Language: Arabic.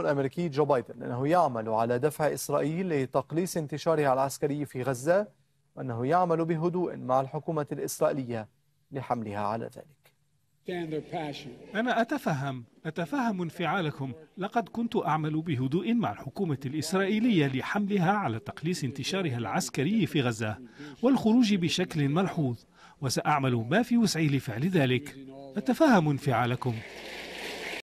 الأمريكي جو بايدن أنه يعمل على دفع إسرائيل لتقليص انتشارها العسكري في غزة وأنه يعمل بهدوء مع الحكومة الإسرائيلية لحملها على ذلك أنا أتفهم أتفهم انفعالكم لقد كنت أعمل بهدوء مع الحكومة الإسرائيلية لحملها على تقليص انتشارها العسكري في غزة والخروج بشكل ملحوظ وسأعمل ما في وسعي لفعل ذلك أتفهم انفعالكم